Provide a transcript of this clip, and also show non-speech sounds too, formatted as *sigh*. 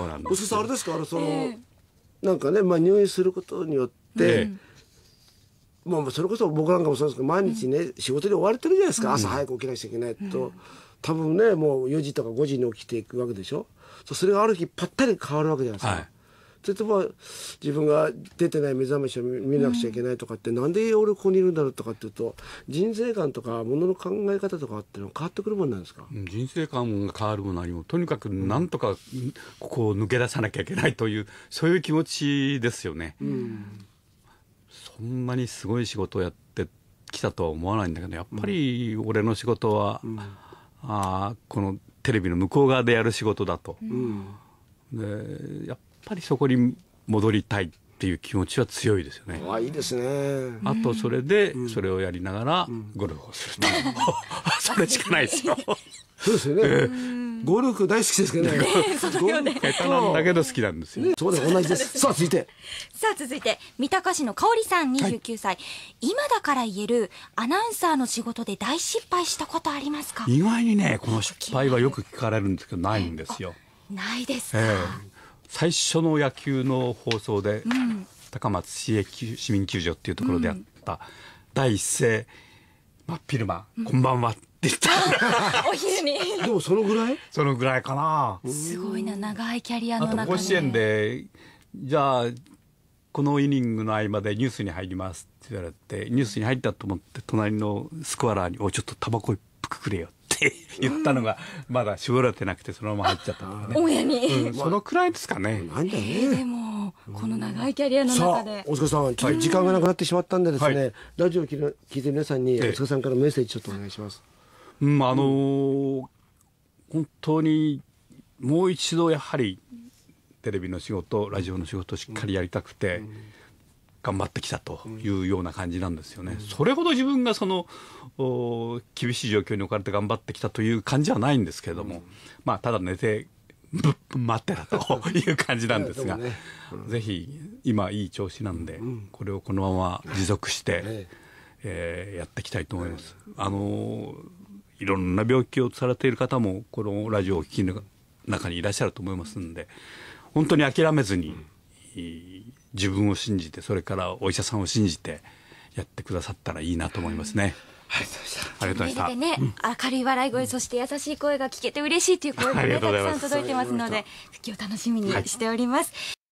そうなんですさんあれですかあのその、えー、なんかね、まあ、入院することによって、まあ、それこそ僕なんかもそうですけど毎日ね、仕事に追われてるじゃないですか、朝早く起きなくちゃいけないと、多分ねもう4時とか5時に起きていくわけでしょそれがある日ぱったり変わるわけじゃないですか。はい例えば自分が出てない目覚ましを見なくちゃいけないとかって、うん、なんで俺ここにいるんだろうとかっていうと人生観とかものの考え方とかっていうのは変わってくるもんなんですか人生観が変わるも何もとにかくなんとかここを抜け出さなきゃいけないというそういう気持ちですよね。うん、そんなにすごい仕事をやってきたとは思わないんだけどやっぱり俺の仕事は、うん、あこのテレビの向こう側でやる仕事だと。うんでやっぱりそこに戻りたいっていう気持ちは強いですよね。あいいですね。あとそれでそれをやりながらゴルフをすると、*laughs* それしかないですよ。そうですよね。えー、ゴルフ大好きですけどね。下手なんだけど好きなんですよ。ね、そうです、同じです。さあ続いて。さあ続いて三鷹市の香里さん29歳、はい、今だから言えるアナウンサーの仕事で大失敗したことありますか。意外にねこの失敗はよく聞かれるんですけどないんですよ。ないですか。えー最初の野球の放送で、うん、高松市営市民球場っていうところであった、第一声「真昼間、こんばんは」って言った *laughs* お昼にでもそのぐらいそのぐらいかなすごいな長いキャリアの中で甲子園でじゃあこのイニングの合間でニュースに入りますって言われてニュースに入ったと思って隣のスコアラーに「おいちょっとタバコ一服くれよ」って言ったのが、まだ絞られてなくて、そのまま入っちゃったね。親に、そのくらいですかね。なんだね。でも、この長いキャリアの中で。大塚さん、ちょっと時間がなくなってしまったんでですね、ラジオを聞いてる皆さんに、大塚さんからメッセージちょっとお願いします。うん、あの本当に、もう一度やはり、テレビの仕事、ラジオの仕事をしっかりやりたくて、頑張ってきたというような感じなんですよね。うん、それほど自分がその厳しい状況に置かれて頑張ってきたという感じはないんですけれども、うん、まあ、ただ寝て待ってたという感じなんですが、ねうん、ぜひ今いい調子なんで、これをこのまま持続して、えやっていきたいと思います。あのいろんな病気をされている方もこのラジオを聴きの中にいらっしゃると思いますんで本当に諦めずに、うん自分を信じてそれからお医者さんを信じてやってくださったらいいなと思いますね。はい、ありがとうございました。ね、うん、明るい笑い声、そして優しい声が聞けて嬉しいという声が、ね、たくさん届いてますので、復帰を楽しみにしております。はい